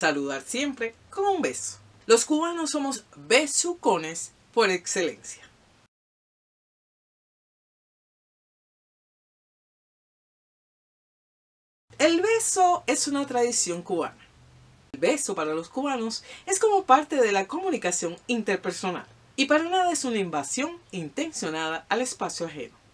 saludar siempre con un beso. Los cubanos somos besucones por excelencia. El beso es una tradición cubana. El beso para los cubanos es como parte de la comunicación interpersonal y para nada es una invasión intencionada al espacio ajeno.